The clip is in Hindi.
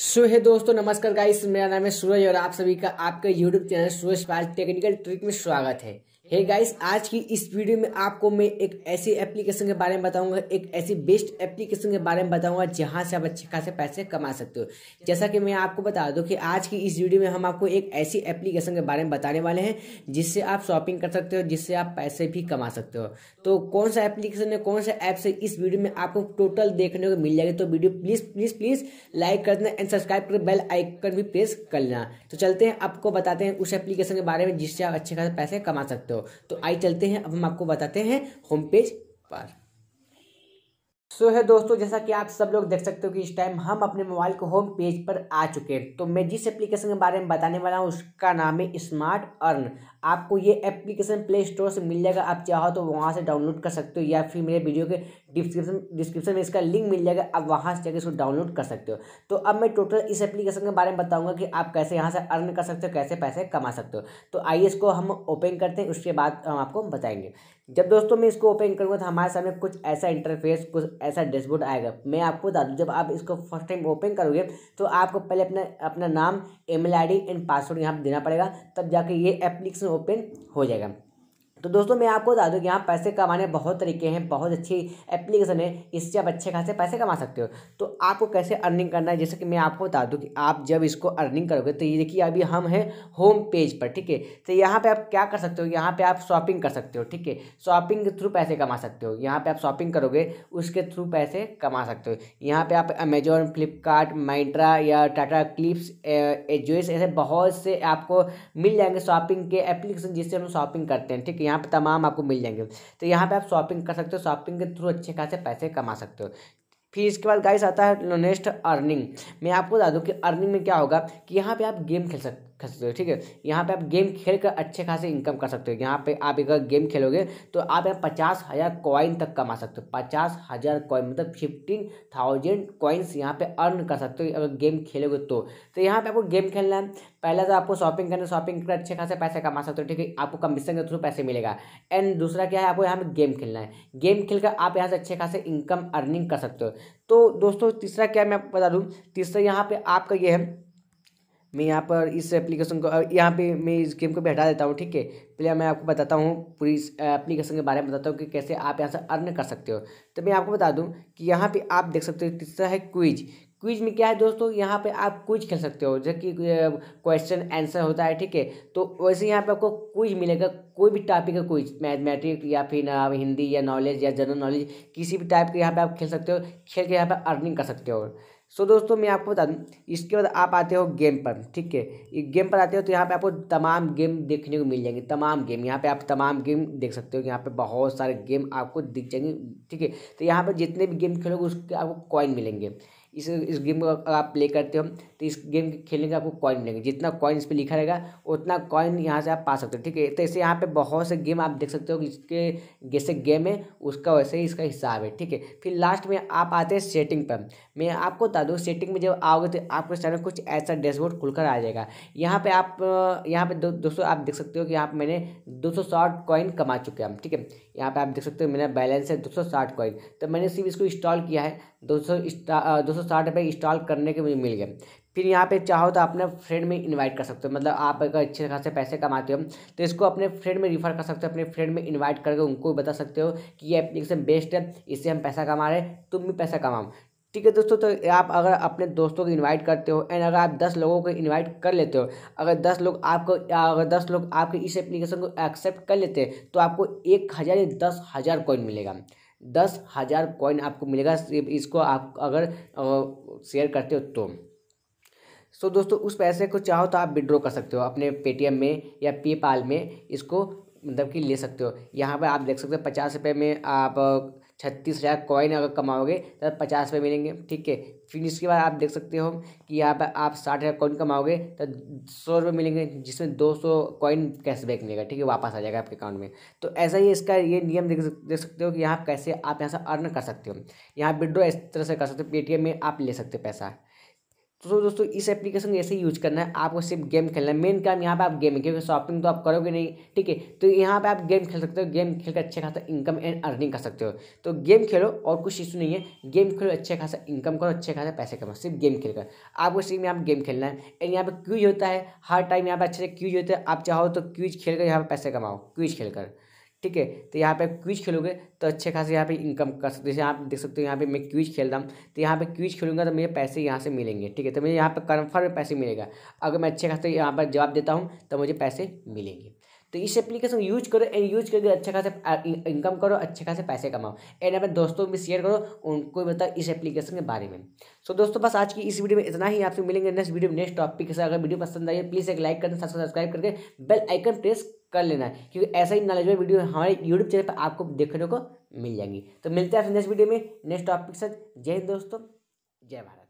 सो है दोस्तों नमस्कार गाइस मेरा नाम है सूरज और आप सभी का आपके YouTube channel Suraj Pal technical trick में स्वागत है हे hey गाइस आज की इस वीडियो में आपको मैं एक ऐसी एप्लीकेशन के बारे में बताऊंगा एक ऐसी बेस्ट एप्लीकेशन के बारे में बताऊंगा जहां से आप अच्छे खासे पैसे कमा सकते हो जैसा कि मैं आपको बता दूं कि आज की इस वीडियो में हम आपको एक ऐसी एप्लीकेशन के बारे में बताने वाले हैं जिससे आप शॉपिंग कर सकते हो जिससे आप पैसे भी कमा सकते हो तो कौन सा एप्लीकेशन है कौन सा ऐप्स है इस वीडियो में आपको टोटल देखने को मिल जाएगी तो video please please please like कर देना एंड सब्सक्राइब कर बेल आइकन भी प्रेस कर लेना तो चलते हैं आपको बताते हैं उस एप्लीकेशन के बारे में जिससे आप अच्छे खासे पैसे कमा सकते हो हो तो आई चलते हैं अब हम आपको बताते हैं होम पेज पर सो so है दोस्तों जैसा कि आप सब लोग देख सकते हो कि इस टाइम हम अपने मोबाइल को होम पेज पर आ चुके हैं तो मैं जिस एप्लीकेशन के बारे में बताने वाला हूँ उसका नाम है स्मार्ट अर्न आपको ये एप्लीकेशन प्ले स्टोर से मिल जाएगा आप चाहो तो वहाँ से डाउनलोड कर सकते हो या फिर मेरे वीडियो के डिस्क्रिप्शन डिस्क्रिप्शन में इसका लिंक मिल जाएगा आप वहाँ से जाकर इसको डाउनलोड कर सकते हो तो अब मैं टोटल इस एप्लीकेशन के बारे में बताऊँगा कि आप कैसे यहाँ से अर्न कर सकते हो कैसे पैसे कमा सकते हो तो आइए इसको हम ओपन करते हैं उसके बाद हम आपको बताएंगे जब दोस्तों मैं इसको ओपन करूँगा तो हमारे सामने कुछ ऐसा इंटरफेस कुछ ऐसा डैशबोर्ड आएगा मैं आपको बता दूँ जब आप इसको फर्स्ट टाइम ओपन करोगे तो आपको पहले अपना अपना नाम ईमेल आईडी एंड पासवर्ड यहाँ पर देना पड़ेगा तब जाके ये एप्लीकेशन ओपन हो जाएगा तो दोस्तों मैं आपको बता दूँ कि यहाँ पैसे कमाने बहुत तरीके हैं बहुत अच्छी एप्लीकेशन है इससे आप अच्छे खासे पैसे कमा सकते हो तो आपको कैसे अर्निंग करना है जैसे कि मैं आपको बता दूँ कि आप जब इसको अर्निंग करोगे तो ये देखिए अभी हम हैं होम पेज पर ठीक है तो यहाँ पर आप क्या कर सकते हो यहाँ पर आप शॉपिंग कर सकते हो ठीक है शॉपिंग के थ्रू पैसे कमा सकते हो यहाँ पर आप शॉपिंग करोगे उसके थ्रू पैसे कमा सकते हो यहाँ पर आप अमेजोन फ्लिपकार्ट माइंट्रा या टाटा क्लिप्स एजोइस ऐसे बहुत से आपको मिल जाएंगे शॉपिंग के एप्लीकेशन जिससे हम शॉपिंग करते हैं ठीक है यहाँ पर तमाम आपको मिल जाएंगे तो यहाँ पे आप शॉपिंग कर सकते हो शॉपिंग के थ्रू अच्छे खासे पैसे कमा सकते हो फिर इसके बाद गाइस आता है नेक्स्ट अर्निंग मैं आपको बता दूँ कि अर्निंग में क्या होगा कि यहाँ पे आप गेम खेल सकते कर सकते हो ठीक है यहाँ पे आप गेम खेल कर अच्छे खासे इनकम कर सकते हो यहाँ पे आप अगर गेम खेलोगे तो आप यहाँ पचास हज़ार कॉइन तक कमा सकते हो पचास हज़ार कॉइन मतलब फिफ्टीन थाउजेंड कॉइन्स यहाँ पे अर्न कर सकते हो अगर गेम खेलोगे तो तो यहाँ पे आपको गेम खेलना है पहले तो आपको शॉपिंग करना शॉपिंग कर अच्छे खासे पैसे कमा सकते हो ठीक है आपको कमीशन के थ्रू पैसे मिलेगा एंड दूसरा क्या है आपको यहाँ पर गेम खेलना है गेम कर आप यहाँ से अच्छे खासे इनकम अर्निंग कर सकते हो तो दोस्तों तीसरा क्या मैं बता दूँ तीसरा यहाँ पर आपका ये है मैं यहाँ पर इस एप्लीकेशन को यहाँ पे मैं इस गेम को भी हटा देता हूँ ठीक है पहले मैं आपको बताता हूँ पूरी इस एप्लीकेशन के बारे में बताता हूँ कि कैसे आप यहाँ से अर्न कर सकते हो तो मैं आपको बता दूँ कि यहाँ पे आप देख सकते हो तीसरा है क्विज क्विज में क्या है दोस्तों यहाँ पे आप क्विज खेल सकते हो जबकि क्वेश्चन आंसर होता है ठीक है तो वैसे यहाँ पे आपको क्विज मिलेगा कोई भी टॉपिक का क्विज मैथमेटिक या फिर हिंदी या नॉलेज या जनरल नॉलेज किसी भी टाइप के यहाँ पे आप खेल सकते हो खेल के यहाँ पे अर्निंग कर सकते हो सो so, दोस्तों मैं आपको बता दूँ इसके बाद आप आते हो गेम पर ठीक है गेम पर आते हो तो यहाँ पे आपको तमाम गेम देखने को मिल जाएंगे तमाम गेम यहाँ पे आप तमाम गेम देख सकते हो यहाँ पे बहुत सारे गेम आपको दिख जाएंगे ठीक है तो यहाँ पर जितने भी गेम खेलोगे उसके आपको कॉइन मिलेंगे इस इस गेम को अगर आप प्ले करते हो तो इस गेम खेलने का आपको कॉइन मिलेगा जितना कॉइन इस पर लिखा रहेगा उतना कॉइन यहाँ से आप पा सकते हो ठीक है तो ऐसे यहाँ पे बहुत से गेम आप देख सकते हो कि इसके जैसे गेम है उसका वैसे ही इसका हिसाब है ठीक है फिर लास्ट में आप आते हैं सेटिंग पर मैं आपको बता दूँ सेटिंग में जब आओगे तो आपके सामने कुछ ऐसा डैशबोर्ड खुलकर आ जाएगा यहाँ पर आप यहाँ पर दो, दोस्तों आप देख सकते हो कि यहाँ पर मैंने दो सौ साठ कॉइन कमा चुके हैं हम ठीक है यहाँ पर आप देख सकते हो मेरा बैलेंस है दो सौ साठ कॉइन तो मैंने सिर्फ इसको इंस्टॉल किया है दो सौ दो सौ साठ रुपये इंस्टॉल करने के मुझे मिल गए फिर यहाँ पे चाहो तो अपने फ्रेंड में इनवाइट कर सकते हो मतलब आप अगर अच्छे खासे पैसे कमाते हो तो इसको अपने फ्रेंड में रिफ़र कर सकते हो अपने फ्रेंड में इनवाइट करके उनको भी बता सकते हो कि ये एप्लीकेशन बेस्ट है इससे हम पैसा कमा रहे हैं तुम भी पैसा कमाओ ठीक है दोस्तों तो आप अगर अपने दोस्तों को इनवाइट करते हो एंड अगर आप दस लोगों को इनवाइट कर लेते हो अगर दस लोग आपको अगर दस लोग आपके इस एप्लीकेशन को एक्सेप्ट कर लेते हैं तो आपको एक हज़ार या दस हज़ार कॉइन मिलेगा दस हज़ार कॉइन आपको मिलेगा इसको आप अगर शेयर करते हो तो सो so, दोस्तों उस पैसे को चाहो तो आप विड्रॉ कर सकते हो अपने पेटीएम में या पेपाल में इसको मतलब कि ले सकते हो यहाँ पर आप देख सकते हो पचास रुपये में आप छत्तीस हज़ार कॉइन अगर कमाओगे तो पचास रुपये मिलेंगे ठीक है फिर इसके बाद आप देख सकते हो कि यहाँ पर आप साठ हज़ार कॉइन कमाओगे तो सौ रुपये मिलेंगे जिसमें दो सौ कॉइन कैशबैक मिलेगा ठीक है वापस आ जाएगा आपके अकाउंट में तो ऐसा ही इसका ये नियम देख देख सकते हो कि यहाँ कैसे आप यहाँ से अर्न कर सकते हो यहाँ विड्रॉ इस तरह से कर सकते हो पेटीएम में आप ले सकते हो पैसा तो दोस्तों इस एप्लीकेशन को ऐसे यूज करना है आपको सिर्फ गेम खेलना है मेन काम यहाँ पे आप गेम क्योंकि शॉपिंग तो आप करोगे नहीं ठीक है तो यहाँ पे आप गेम खेल सकते हो गेम खेल कर अच्छा खासा इनकम एंड अर्निंग कर सकते हो तो गेम खेलो और कुछ इशू नहीं है गेम खेलो अच्छे खासा इनकम करो अच्छे खासा पैसे कमाओ सिर्फ गेम खेल कर आपको सिर्फ यहाँ पर गेम खेलना है एंड यहाँ पर क्यूज होता है हर टाइम यहाँ पर अच्छे से क्यूज होता है आप चाहो तो क्यूज खेल कर यहाँ पर पैसे कमाओ क्यूज खेल कर ठीक है तो यहाँ पे क्विज खेलोगे तो अच्छे खासे यहाँ पे इनकम कर सकते जैसे आप देख सकते हो यहाँ पे मैं क्विज खेल रहा हूँ तो यहाँ पे क्विज खेलूंगा तो मुझे पैसे यहाँ से मिलेंगे ठीक है तो मुझे यहाँ पर कन्फर्म पैसे मिलेगा अगर मैं अच्छे खासे यहाँ पर जवाब देता हूँ तो मुझे पैसे मिलेंगे तो इस एप्लीकेशन यूज करो एंड यूज करके अच्छे खासे इनकम करो अच्छे खासे पैसे कमाओ एंड अपने दोस्तों में शेयर करो उनको भी बताओ इस एप्लीकेशन के बारे में सो so, दोस्तों बस आज की इस वीडियो में इतना ही आपसे मिलेंगे नेक्स्ट वीडियो नेक्स्ट टॉपिक के साथ अगर वीडियो पसंद आई प्लीज़ एक लाइक करना सब्सक्राइब करके बेल आइकन प्रेस कर लेना है क्योंकि ऐसा ही नॉलेज वीडियो हमारे यूट्यूब चैनल पर आपको देखने को मिल जाएंगी तो मिलते हैं नेक्स्ट वीडियो में नेक्स्ट टॉपिक के साथ जय हिंद दोस्तों जय भारत